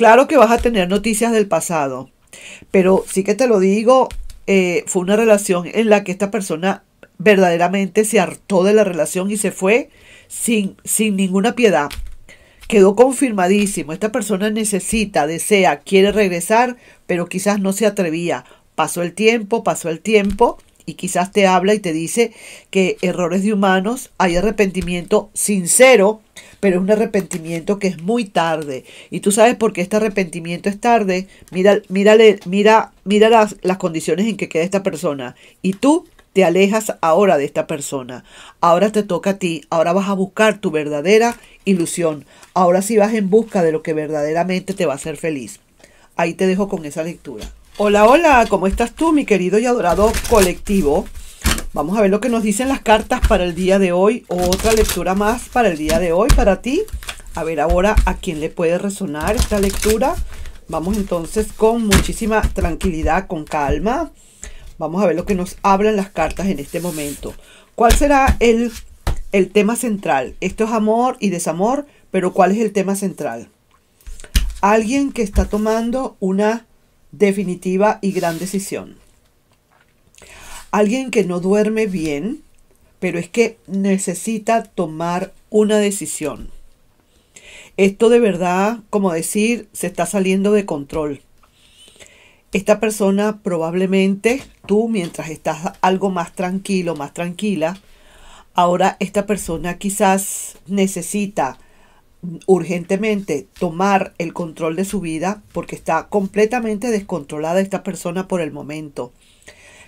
Claro que vas a tener noticias del pasado, pero sí que te lo digo, eh, fue una relación en la que esta persona verdaderamente se hartó de la relación y se fue sin, sin ninguna piedad. Quedó confirmadísimo, esta persona necesita, desea, quiere regresar, pero quizás no se atrevía. Pasó el tiempo, pasó el tiempo y quizás te habla y te dice que errores de humanos, hay arrepentimiento sincero, pero es un arrepentimiento que es muy tarde. Y tú sabes por qué este arrepentimiento es tarde. Mira, mira, mira las condiciones en que queda esta persona. Y tú te alejas ahora de esta persona. Ahora te toca a ti. Ahora vas a buscar tu verdadera ilusión. Ahora sí vas en busca de lo que verdaderamente te va a hacer feliz. Ahí te dejo con esa lectura. Hola, hola, ¿cómo estás tú, mi querido y adorado colectivo? Vamos a ver lo que nos dicen las cartas para el día de hoy. Otra lectura más para el día de hoy, para ti. A ver ahora a quién le puede resonar esta lectura. Vamos entonces con muchísima tranquilidad, con calma. Vamos a ver lo que nos hablan las cartas en este momento. ¿Cuál será el, el tema central? Esto es amor y desamor, pero ¿cuál es el tema central? Alguien que está tomando una definitiva y gran decisión. Alguien que no duerme bien, pero es que necesita tomar una decisión. Esto de verdad, como decir, se está saliendo de control. Esta persona probablemente, tú mientras estás algo más tranquilo, más tranquila, ahora esta persona quizás necesita urgentemente tomar el control de su vida porque está completamente descontrolada esta persona por el momento.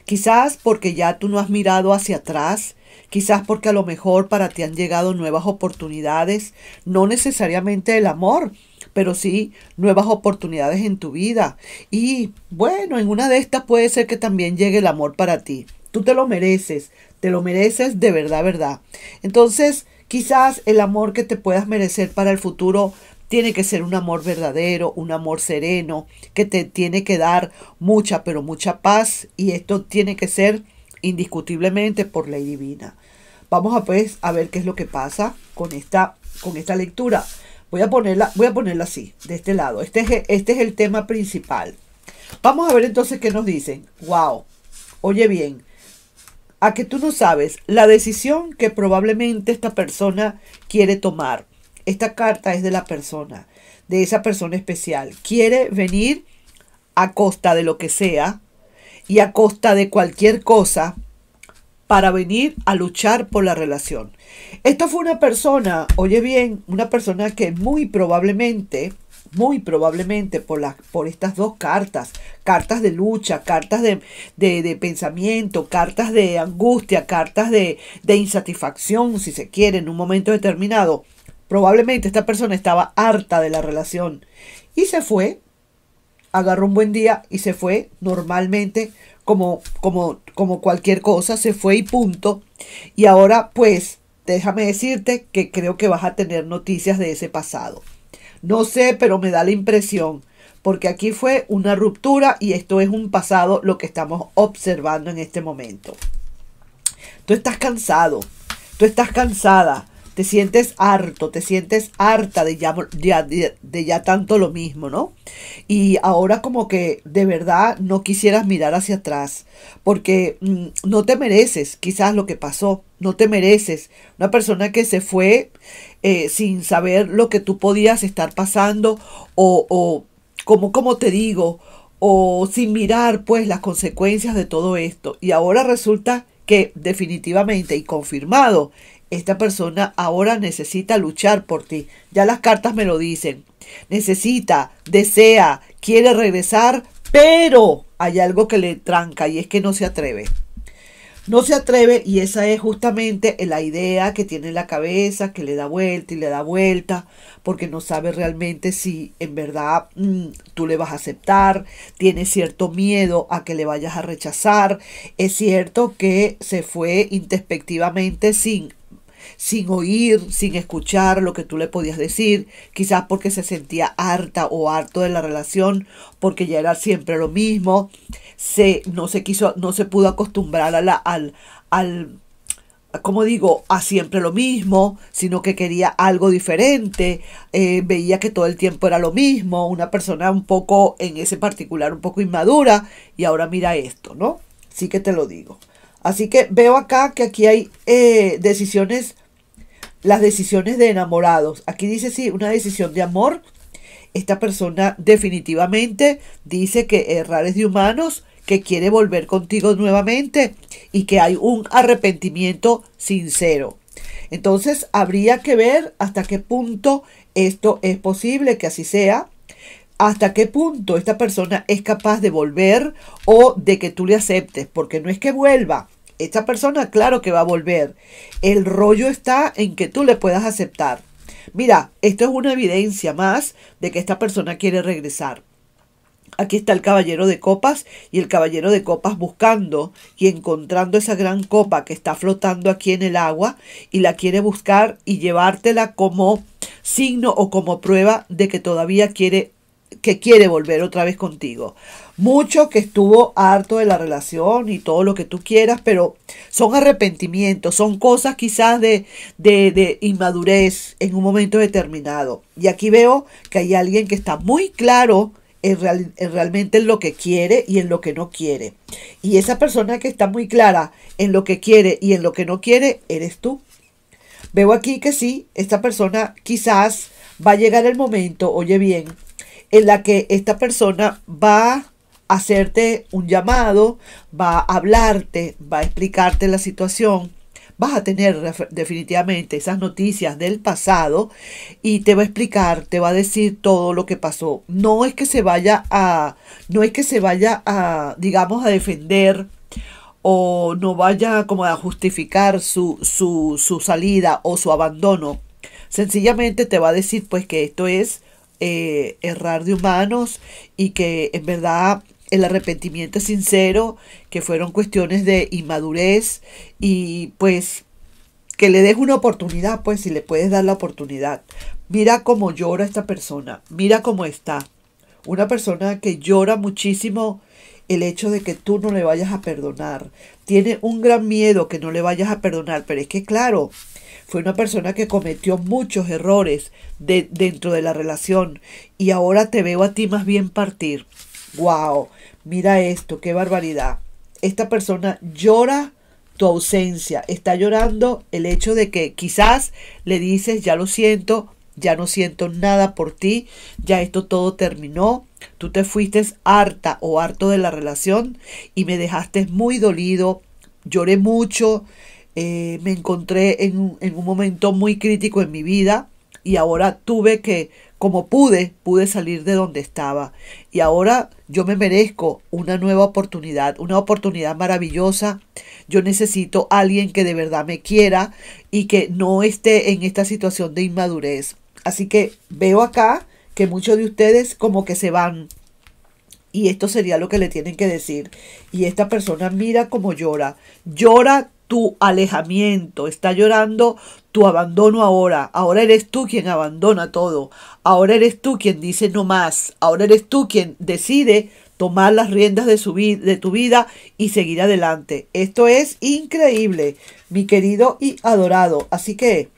Quizás porque ya tú no has mirado hacia atrás, quizás porque a lo mejor para ti han llegado nuevas oportunidades, no necesariamente el amor, pero sí nuevas oportunidades en tu vida. Y bueno, en una de estas puede ser que también llegue el amor para ti. Tú te lo mereces, te lo mereces de verdad, verdad. Entonces, quizás el amor que te puedas merecer para el futuro tiene que ser un amor verdadero, un amor sereno, que te tiene que dar mucha, pero mucha paz. Y esto tiene que ser indiscutiblemente por ley divina. Vamos a, pues, a ver qué es lo que pasa con esta, con esta lectura. Voy a, ponerla, voy a ponerla así, de este lado. Este es, este es el tema principal. Vamos a ver entonces qué nos dicen. ¡Wow! Oye bien, a que tú no sabes la decisión que probablemente esta persona quiere tomar. Esta carta es de la persona, de esa persona especial. Quiere venir a costa de lo que sea y a costa de cualquier cosa para venir a luchar por la relación. Esta fue una persona, oye bien, una persona que muy probablemente, muy probablemente por, por estas dos cartas, cartas de lucha, cartas de, de pensamiento, cartas de angustia, cartas de, de insatisfacción, si se quiere, en un momento determinado, Probablemente esta persona estaba harta de la relación y se fue, agarró un buen día y se fue normalmente como, como, como cualquier cosa, se fue y punto. Y ahora pues déjame decirte que creo que vas a tener noticias de ese pasado. No sé, pero me da la impresión, porque aquí fue una ruptura y esto es un pasado lo que estamos observando en este momento. Tú estás cansado, tú estás cansada, te sientes harto, te sientes harta de ya, de, ya tanto lo mismo, ¿no? Y ahora como que de verdad no quisieras mirar hacia atrás, porque mm, no te mereces quizás lo que pasó, no te mereces. Una persona que se fue eh, sin saber lo que tú podías estar pasando o, o como, como te digo, o sin mirar pues las consecuencias de todo esto. Y ahora resulta que definitivamente y confirmado esta persona ahora necesita luchar por ti. Ya las cartas me lo dicen. Necesita, desea, quiere regresar, pero hay algo que le tranca y es que no se atreve. No se atreve y esa es justamente la idea que tiene en la cabeza, que le da vuelta y le da vuelta, porque no sabe realmente si en verdad mm, tú le vas a aceptar, tiene cierto miedo a que le vayas a rechazar. Es cierto que se fue introspectivamente sin sin oír, sin escuchar lo que tú le podías decir, quizás porque se sentía harta o harto de la relación, porque ya era siempre lo mismo, se, no se quiso, no se pudo acostumbrar a la, al, al como digo, a siempre lo mismo, sino que quería algo diferente, eh, veía que todo el tiempo era lo mismo, una persona un poco, en ese particular, un poco inmadura, y ahora mira esto, ¿no? Sí que te lo digo. Así que veo acá que aquí hay eh, decisiones las decisiones de enamorados. Aquí dice, sí, una decisión de amor. Esta persona definitivamente dice que errar es de humanos, que quiere volver contigo nuevamente y que hay un arrepentimiento sincero. Entonces, habría que ver hasta qué punto esto es posible que así sea, hasta qué punto esta persona es capaz de volver o de que tú le aceptes, porque no es que vuelva, esta persona claro que va a volver. El rollo está en que tú le puedas aceptar. Mira, esto es una evidencia más de que esta persona quiere regresar. Aquí está el caballero de copas y el caballero de copas buscando y encontrando esa gran copa que está flotando aquí en el agua y la quiere buscar y llevártela como signo o como prueba de que todavía quiere que quiere volver otra vez contigo. Mucho que estuvo harto de la relación y todo lo que tú quieras, pero son arrepentimientos, son cosas quizás de, de, de inmadurez en un momento determinado. Y aquí veo que hay alguien que está muy claro en, realmente en lo que quiere y en lo que no quiere. Y esa persona que está muy clara en lo que quiere y en lo que no quiere, eres tú. Veo aquí que sí, esta persona quizás va a llegar el momento, oye bien, en la que esta persona va a hacerte un llamado, va a hablarte, va a explicarte la situación. Vas a tener definitivamente esas noticias del pasado y te va a explicar, te va a decir todo lo que pasó. No es que se vaya a, no es que se vaya a, digamos, a defender o no vaya como a justificar su, su salida o su abandono. Sencillamente te va a decir pues que esto es eh, errar de humanos y que en verdad el arrepentimiento es sincero, que fueron cuestiones de inmadurez y pues que le des una oportunidad, pues si le puedes dar la oportunidad. Mira cómo llora esta persona, mira cómo está. Una persona que llora muchísimo el hecho de que tú no le vayas a perdonar. Tiene un gran miedo que no le vayas a perdonar, pero es que claro, fue una persona que cometió muchos errores de, dentro de la relación y ahora te veo a ti más bien partir. ¡Wow! Mira esto, qué barbaridad. Esta persona llora tu ausencia, está llorando el hecho de que quizás le dices, ya lo siento, ya no siento nada por ti, ya esto todo terminó, tú te fuiste harta o harto de la relación y me dejaste muy dolido, lloré mucho, eh, me encontré en un, en un momento muy crítico en mi vida y ahora tuve que, como pude, pude salir de donde estaba. Y ahora yo me merezco una nueva oportunidad, una oportunidad maravillosa. Yo necesito a alguien que de verdad me quiera y que no esté en esta situación de inmadurez. Así que veo acá que muchos de ustedes como que se van. Y esto sería lo que le tienen que decir. Y esta persona mira como llora. Llora tu alejamiento, está llorando tu abandono ahora. Ahora eres tú quien abandona todo. Ahora eres tú quien dice no más. Ahora eres tú quien decide tomar las riendas de, de tu vida y seguir adelante. Esto es increíble, mi querido y adorado. Así que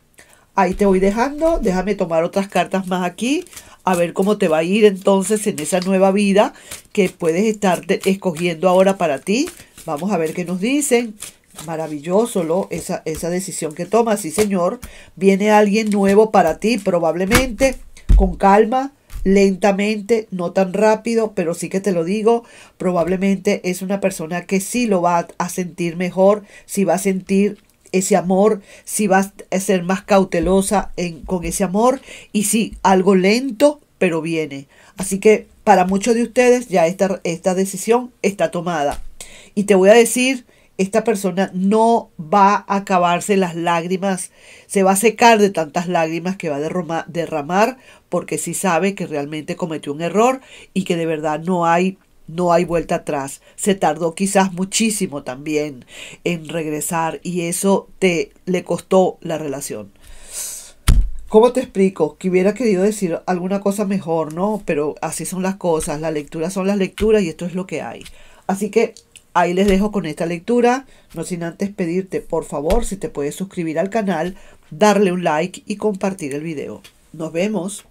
ahí te voy dejando. Déjame tomar otras cartas más aquí. A ver cómo te va a ir entonces en esa nueva vida que puedes estar escogiendo ahora para ti. Vamos a ver qué nos dicen. Maravilloso ¿lo? Esa, esa decisión que tomas, sí señor. Viene alguien nuevo para ti, probablemente, con calma, lentamente, no tan rápido, pero sí que te lo digo, probablemente es una persona que sí lo va a sentir mejor, Si va a sentir ese amor, si va a ser más cautelosa en, con ese amor y sí, algo lento, pero viene. Así que para muchos de ustedes ya esta, esta decisión está tomada. Y te voy a decir esta persona no va a acabarse las lágrimas, se va a secar de tantas lágrimas que va a derramar porque sí sabe que realmente cometió un error y que de verdad no hay no hay vuelta atrás. Se tardó quizás muchísimo también en regresar y eso te le costó la relación. ¿Cómo te explico? Que hubiera querido decir alguna cosa mejor, ¿no? Pero así son las cosas, las lecturas son las lecturas y esto es lo que hay. Así que Ahí les dejo con esta lectura, no sin antes pedirte por favor si te puedes suscribir al canal, darle un like y compartir el video. Nos vemos.